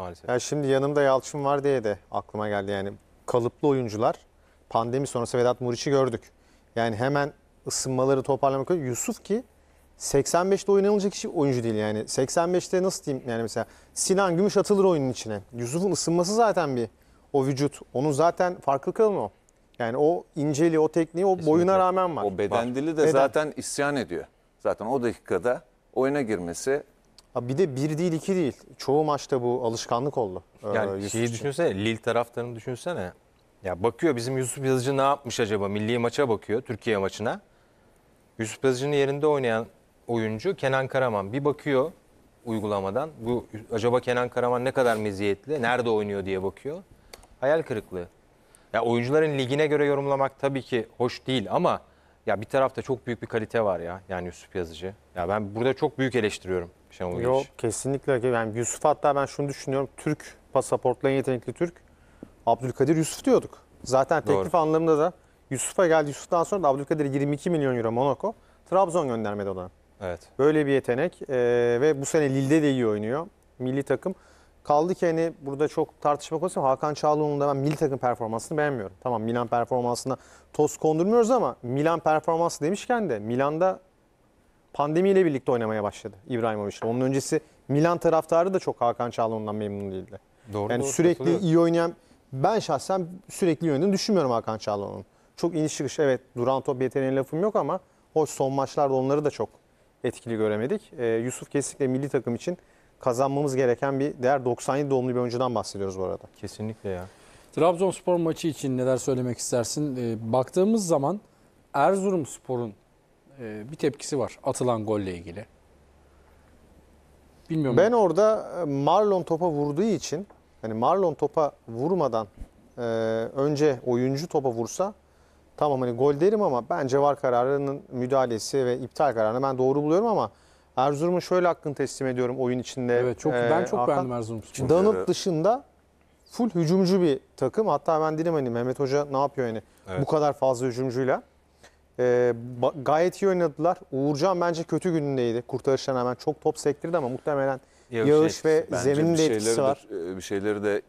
maalesef. Yani şimdi yanımda Yalçın var diye de aklıma geldi yani kalıplı oyuncular pandemi sonrası Vedat Muriç'i gördük. Yani hemen ısınmaları toparlamak Yusuf ki 85'te oynanılacak kişi oyuncu değil yani. 85'te nasıl diyeyim yani mesela Sinan Gümüş atılır oyunun içine. Yusuf'un ısınması zaten bir o vücut. Onun zaten farklı kılın o. Yani o inceliği, o tekniği, o Kesinlikle. boyuna rağmen var. O beden dili de Beden. zaten isyan ediyor. Zaten o dakikada oyuna girmesi Ha Bir de bir değil iki değil. Çoğu maçta bu alışkanlık oldu. Ee, yani Yusuf şeyi için. düşünsene, Lille taraftarını düşünsene. Ya bakıyor bizim Yusuf Yazıcı ne yapmış acaba? Milli maça bakıyor, Türkiye maçına. Yusuf Yazıcı'nın yerinde oynayan oyuncu Kenan Karaman. Bir bakıyor uygulamadan. Bu acaba Kenan Karaman ne kadar meziyetli? Nerede oynuyor diye bakıyor. Hayal kırıklığı. Ya oyuncuların ligine göre yorumlamak tabii ki hoş değil ama ya bir tarafta çok büyük bir kalite var ya. Yani Yusuf Yazıcı. Ya ben burada çok büyük eleştiriyorum. Şenol Yok Güneş. kesinlikle. Yani Yusuf hatta ben şunu düşünüyorum. Türk pasaportlu en yetenekli Türk. Abdülkadir Yusuf diyorduk. Zaten teklif Doğru. anlamında da Yusuf'a geldi. Yusuf'tan sonra da Abdülkadir 22 milyon euro Monaco. Trabzon göndermedi ona. Evet. Böyle bir yetenek ee, ve bu sene Lille'de de iyi oynuyor. Milli takım. Kaldı ki hani burada çok tartışma konusu Hakan Çağlıoğlu'nun da ben milli takım performansını beğenmiyorum. Tamam Milan performansında toz kondurmuyoruz ama Milan performansı demişken de Milan'da pandemiyle birlikte oynamaya başladı İbrahimovic'le. Onun öncesi Milan taraftarı da çok Hakan Çalhanoğlu'ndan memnun değildi. Doğru, yani doğru, sürekli iyi oynayan ben şahsen sürekli iyi oynadığını düşünmüyorum Hakan Çalhanoğlu'nun. Çok iniş çıkış evet duran top yeteneğine lafım yok ama o son maçlarda onları da çok etkili göremedik. Ee, Yusuf kesinlikle milli takım için kazanmamız gereken bir değer. 97 doğumlu bir oyuncudan bahsediyoruz bu arada. Kesinlikle ya. Trabzonspor maçı için neler söylemek istersin? Ee, baktığımız zaman Erzurumspor'un e, bir tepkisi var atılan golle ilgili. Bilmiyorum. Ben orada e, Marlon topa vurduğu için hani Marlon topa vurmadan e, önce oyuncu topa vursa tamam hani gol derim ama bence var kararının müdahalesi ve iptal kararını ben doğru buluyorum ama Erzurum'un şöyle hakkını teslim ediyorum oyun içinde. Evet çok e, ben çok Hakan. beğendim Erzurum için. Danıt dışında full hücumcu bir takım. Hatta ben dedim hani Mehmet Hoca ne yapıyor yani evet. bu kadar fazla hücumcuyla. E, gayet iyi oynadılar. Uğurcan bence kötü günündeydi. Kurtarıştan hemen çok top sektirdi ama muhtemelen yağış, yağış ve zeminin de etkisi var. E, bir şeyleri de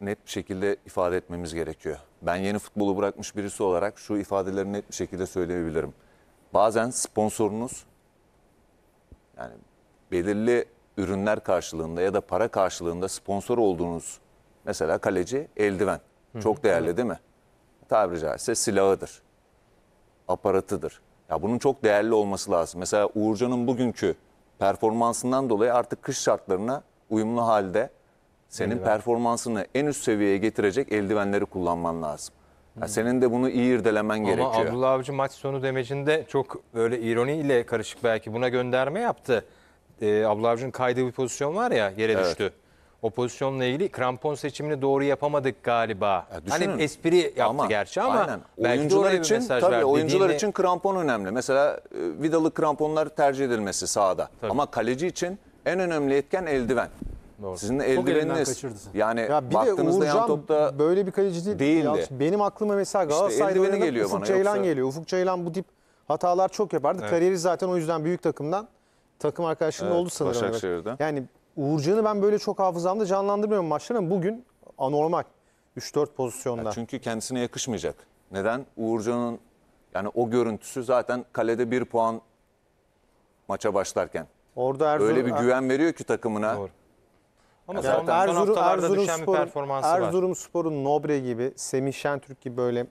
net bir şekilde ifade etmemiz gerekiyor. Ben yeni futbolu bırakmış birisi olarak şu ifadeleri net bir şekilde söyleyebilirim. Bazen sponsorunuz yani belirli ürünler karşılığında ya da para karşılığında sponsor olduğunuz mesela kaleci eldiven. Çok değerli değil mi? Tabiri caizse silahıdır aparatıdır. Ya bunun çok değerli olması lazım. Mesela Uğurcan'ın bugünkü performansından dolayı artık kış şartlarına uyumlu halde senin Eldiven. performansını en üst seviyeye getirecek eldivenleri kullanman lazım. Ya hmm. senin de bunu iyi irdelemen Ama gerekiyor. Ama Abdullah Avcı maç sonu demecinde çok böyle ironiyle karışık belki buna gönderme yaptı. Ee, Abdullah Avcı'nın kaydığı bir pozisyon var ya yere evet. düştü o pozisyonla ilgili krampon seçimini doğru yapamadık galiba. Ya hani espri yaptı ama, gerçi ama aynen. belki oyuncular için tabii verdi. oyuncular Dediğini... için krampon önemli. Mesela e, vidalı kramponlar tercih edilmesi sahada. Tabii. Ama kaleci için en önemli etken eldiven. Doğru. Sizin eldiveniniz yani ya bir baktığınızda de yan topta böyle bir kaleci değil. değildi. Ya benim aklıma mesela Galatasaray'da işte geliyor Ufuk bana, Ceylan yoksa... geliyor. Ufuk Ceylan bu tip hatalar çok yapardı. Evet. Kariyeri zaten o yüzden büyük takımdan takım arkadaşının evet, oldu sanırım. Yani Uğurcan'ı ben böyle çok hafızamda canlandırmıyorum maçları bugün anormal. 3-4 pozisyonda. Ya çünkü kendisine yakışmayacak. Neden? Uğurcan'ın yani o görüntüsü zaten kalede bir puan maça başlarken. Orada Erzurum, öyle bir güven veriyor ki takımına. Doğru. Ama yani Erzurum, Erzurum düşen Spor'un, bir performansı Erzurum var. Erzurum Spor'un Nobre gibi, Semih Şentürk gibi böyle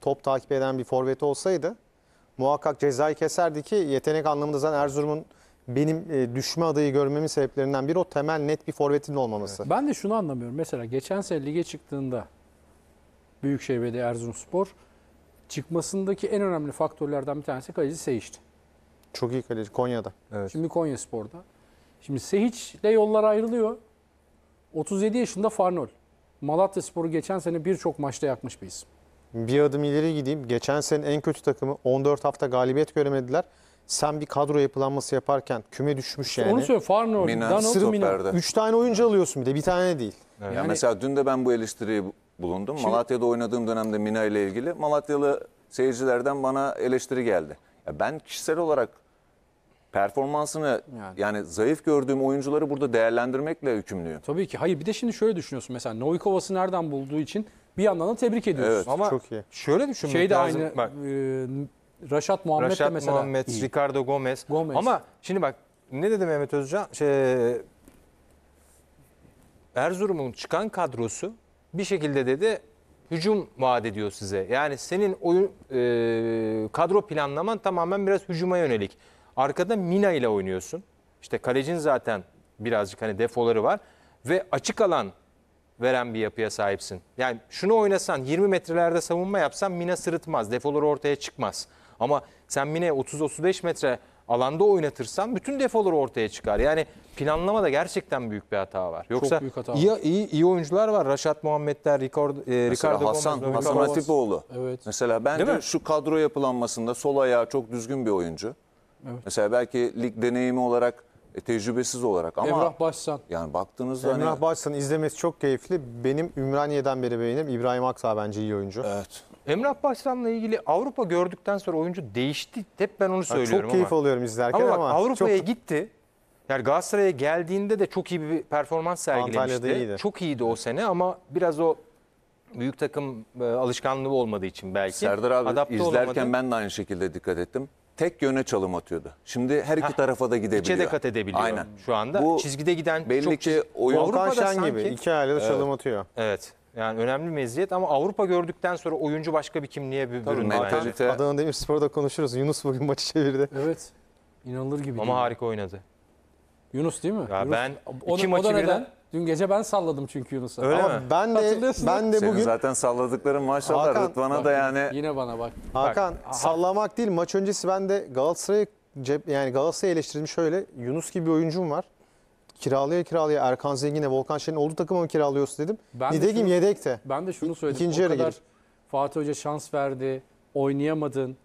top takip eden bir forveti olsaydı muhakkak cezayı keserdi ki yetenek anlamında zaten Erzurum'un benim e, düşme adayı görmemin sebeplerinden biri o temel net bir forvetin olmaması. Ben de şunu anlamıyorum. Mesela geçen sene lige çıktığında Büyükşehir Belediye Erzurumspor çıkmasındaki en önemli faktörlerden bir tanesi kaleci Seyiç'ti. Çok iyi kaleci Konya'da. Evet. Şimdi Konya Spor'da. Şimdi Sehiç'le yollar ayrılıyor. 37 yaşında Farnol. Malatya Spor'u geçen sene birçok maçta yakmış bir isim. Bir adım ileri gideyim. Geçen sene en kötü takımı 14 hafta galibiyet göremediler sen bir kadro yapılanması yaparken küme düşmüş yani. Onu söyle Farno, Mina, Dano, Mina. Stopper'de. Üç tane oyuncu alıyorsun bir de bir tane değil. Ya mesela dün de ben bu eleştiriyi bulundum. Malatya'da oynadığım dönemde Mina ile ilgili Malatyalı seyircilerden bana eleştiri geldi. Ya ben kişisel olarak performansını yani. Yani. zayıf gördüğüm oyuncuları burada değerlendirmekle hükümlüyüm. Tabii ki. Hayır bir de şimdi şöyle düşünüyorsun. Mesela Novikovas'ı nereden bulduğu için bir yandan da tebrik ediyorsun. Evet. Ama Çok iyi. şöyle düşünmek Şey de aynı Bak, e, Raşat Muhammed Raşat de mesela Muhammed, iyi. Ricardo Gomez. Gomez. Ama şimdi bak ne dedi Mehmet Özcan? Şey, Erzurum'un çıkan kadrosu bir şekilde dedi hücum vaat ediyor size. Yani senin oyun e, kadro planlaman tamamen biraz hücuma yönelik. Arkada Mina ile oynuyorsun. İşte kalecin zaten birazcık hani defoları var ve açık alan veren bir yapıya sahipsin. Yani şunu oynasan 20 metrelerde savunma yapsan Mina sırıtmaz, defoları ortaya çıkmaz. Ama sen Mine 30-35 metre alanda oynatırsan bütün defoları ortaya çıkar. Yani planlama da gerçekten büyük bir hata var. Yoksa Çok büyük hata iyi, var. iyi iyi oyuncular var. Raşat Muhammedler, Ricardo, e, Ricardo Hasan, Gomez, Hasan Atipoğlu Evet. Mesela bence şu kadro yapılanmasında sol ayağı çok düzgün bir oyuncu. Evet. Mesela belki lig deneyimi olarak e, tecrübesiz olarak ama Emrah Başsan. Yani baktığınızda Emrah hani... Başsan'ın izlemesi çok keyifli. Benim Ümraniye'den beri beğenim. İbrahim Aksa bence iyi oyuncu. Evet. Emrah Başkan'la ilgili Avrupa gördükten sonra oyuncu değişti. Hep ben onu söylüyorum. çok keyif ama. alıyorum izlerken ama, ama Avrupa'ya çok... gitti. Yani Galatasaray'a geldiğinde de çok iyi bir performans sergilemişti. Iyiydi. Çok iyiydi o sene ama biraz o büyük takım e, alışkanlığı olmadığı için belki. Serdar abi Adapte izlerken olamadı. ben de aynı şekilde dikkat ettim. Tek yöne çalım atıyordu. Şimdi her iki Heh, tarafa da gidebiliyor. İçe de kat edebiliyor Aynen. şu anda. Bu, Çizgide giden belli çok... Belli ki oyun... Volkan Şen sanki... gibi iki aile de evet. çalım atıyor. Evet. Yani önemli meziyet ama Avrupa gördükten sonra oyuncu başka bir kimliğe bir Tabii, büründü bence. mentalite. Adana Demirspor'da konuşuruz. Yunus bugün maçı çevirdi. Evet. İnanılır gibi Ama harika oynadı. Yunus değil mi? Ya Yunus. ben O- iki maçı o da birden- neden? Dün gece ben salladım çünkü Yunus'a. Öyle Ama mi? ben de ben de Senin bugün zaten salladıkların maşallah Hakan, Rıdvan'a da yani Yine bana bak. Hakan sallamak değil maç öncesi ben de Galatasaray'ı yani Galatasaray'ı eleştirdim şöyle Yunus gibi bir oyuncum var kiralaya kiralaya Erkan Zengin'e Volkan Şen'in olduğu takımı mı kiralıyorsun dedim. Ben Nidegim de şunu, yedekte. Ben de şunu söyledim. İkinci o kadar girip. Fatih Hoca şans verdi. Oynayamadın.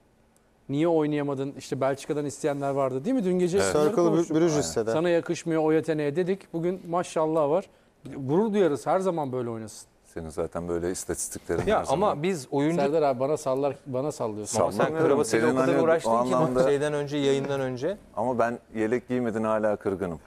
Niye oynayamadın? İşte Belçika'dan isteyenler vardı değil mi? Dün gece evet. Circle Brüjus'te Sana yakışmıyor o yeteneğe dedik. Bugün maşallah var. Gurur duyarız her zaman böyle oynasın. Senin zaten böyle istatistiklerin ya ama zaman. biz oyuncu Serdar abi bana sallar bana sallıyorsun. Ama sen kravatıyla o kadar hani uğraştın ki anlamda... şeyden önce yayından önce. Ama ben yelek giymedin hala kırgınım.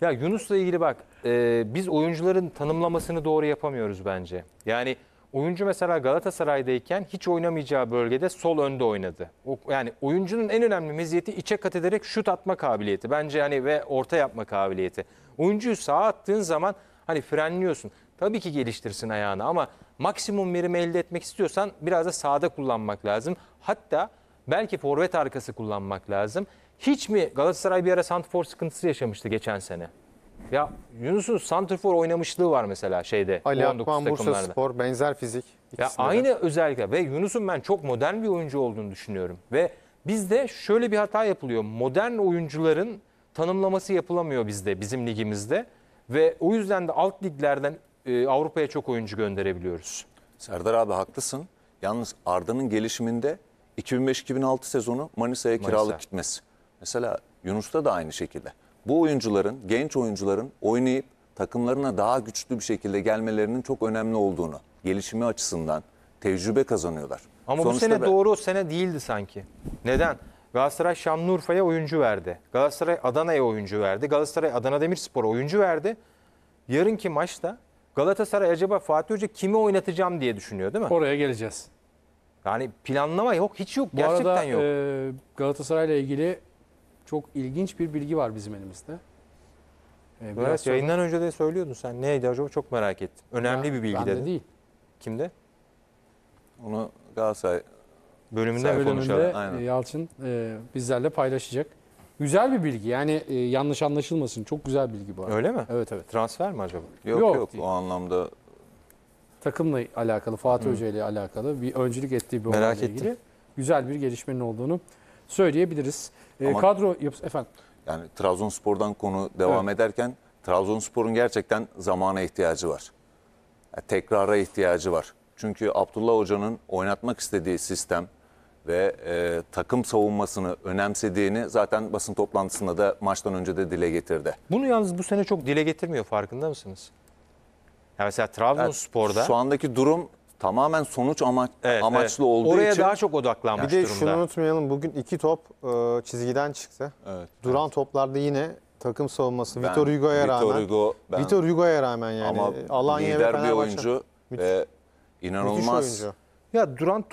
Ya Yunus'la ilgili bak e, biz oyuncuların tanımlamasını doğru yapamıyoruz bence. Yani oyuncu mesela Galatasaray'dayken hiç oynamayacağı bölgede sol önde oynadı. O, yani oyuncunun en önemli meziyeti içe kat ederek şut atma kabiliyeti. Bence hani ve orta yapma kabiliyeti. Oyuncuyu sağa attığın zaman hani frenliyorsun. Tabii ki geliştirsin ayağını ama maksimum verimi elde etmek istiyorsan biraz da sağda kullanmak lazım. Hatta Belki forvet arkası kullanmak lazım. Hiç mi Galatasaray bir ara santrfor sıkıntısı yaşamıştı geçen sene? Ya Yunus'un santrfor oynamışlığı var mesela şeyde. Ali Akman, Bursa Spor, benzer fizik. Ya aynı de. özellikle ve Yunus'un ben çok modern bir oyuncu olduğunu düşünüyorum. Ve bizde şöyle bir hata yapılıyor. Modern oyuncuların tanımlaması yapılamıyor bizde, bizim ligimizde. Ve o yüzden de alt liglerden e, Avrupa'ya çok oyuncu gönderebiliyoruz. Serdar abi haklısın. Yalnız Arda'nın gelişiminde 2005-2006 sezonu Manisa'ya Manisa. kiralık gitmesi. Mesela Yunus'ta da aynı şekilde. Bu oyuncuların, genç oyuncuların oynayıp takımlarına daha güçlü bir şekilde gelmelerinin çok önemli olduğunu, gelişimi açısından tecrübe kazanıyorlar. Ama Sonuçta bu sene ben... doğru sene değildi sanki. Neden? Galatasaray Şanlıurfa'ya oyuncu verdi. Galatasaray Adana'ya oyuncu verdi. Galatasaray Adana Demirspor'a oyuncu verdi. Yarınki maçta Galatasaray acaba Fatih Hoca kimi oynatacağım diye düşünüyor değil mi? Oraya geleceğiz. Yani planlama yok, hiç yok. Bu gerçekten arada, yok. E, ile ilgili çok ilginç bir bilgi var bizim elimizde. Ee, biraz evet, sonra... yayından önce de söylüyordun sen. Neydi acaba çok merak ettim. Önemli ya, bir bilgi dedi. De değil. Kimde? Onu Galatasaray bölümünde Sen konuşalım? E, Yalçın e, bizlerle paylaşacak. Güzel bir bilgi yani e, yanlış anlaşılmasın. Çok güzel bilgi bu arada. Öyle mi? Evet evet. Transfer mi acaba? Yok yok, yok. o anlamda takımla alakalı, Fatih Hı. Hoca ile alakalı bir öncülük ettiği bir olayla ilgili güzel bir gelişmenin olduğunu söyleyebiliriz. Ee, Ama, Kadro yapısı efendim. Yani Trabzonspor'dan konu devam evet. ederken Trabzonspor'un gerçekten zamana ihtiyacı var. Yani tekrara ihtiyacı var. Çünkü Abdullah Hoca'nın oynatmak istediği sistem ve e, takım savunmasını önemsediğini zaten basın toplantısında da maçtan önce de dile getirdi. Bunu yalnız bu sene çok dile getirmiyor farkında mısınız? Ya mesela Trabzonspor'da Şu andaki durum tamamen sonuç ama Evet, amaçlı olduğu oraya için daha çok odaklanmış durumda. Bir de durumda. şunu unutmayalım bugün iki top e, çizgiden çıktı. Evet. Duran toplarda yine takım savunması Ben- Vitor Hugo'ya Vitor rağmen. Hugo, ben- Vitor Hugo'ya rağmen yani. ama Alanya ve lider bir oyuncu ve inanılmaz oyuncu. Ya Duran top.